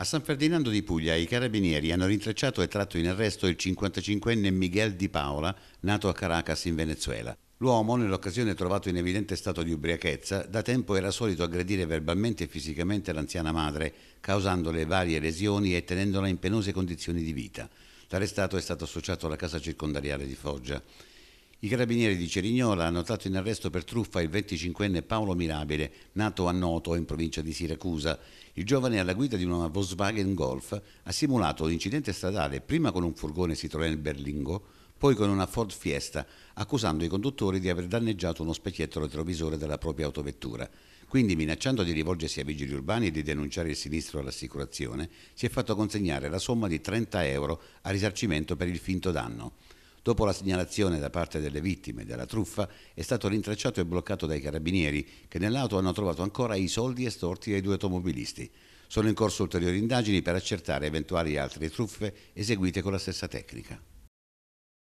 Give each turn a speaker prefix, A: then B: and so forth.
A: A San Ferdinando di Puglia i carabinieri hanno rintracciato e tratto in arresto il 55enne Miguel Di Paola, nato a Caracas in Venezuela. L'uomo, nell'occasione trovato in evidente stato di ubriachezza, da tempo era solito aggredire verbalmente e fisicamente l'anziana madre, causandole varie lesioni e tenendola in penose condizioni di vita. L'arrestato è stato associato alla casa circondariale di Foggia. I carabinieri di Cerignola hanno tratto in arresto per truffa il 25enne Paolo Mirabile, nato a Noto in provincia di Siracusa. Il giovane alla guida di una Volkswagen Golf ha simulato un incidente stradale prima con un furgone Citroën Berlingo, poi con una Ford Fiesta, accusando i conduttori di aver danneggiato uno specchietto retrovisore della propria autovettura. Quindi, minacciando di rivolgersi ai vigili urbani e di denunciare il sinistro all'assicurazione, si è fatto consegnare la somma di 30 euro a risarcimento per il finto danno. Dopo la segnalazione da parte delle vittime della truffa è stato rintracciato e bloccato dai carabinieri che nell'auto hanno trovato ancora i soldi estorti ai due automobilisti. Sono in corso ulteriori indagini per accertare eventuali altre truffe eseguite con la stessa tecnica.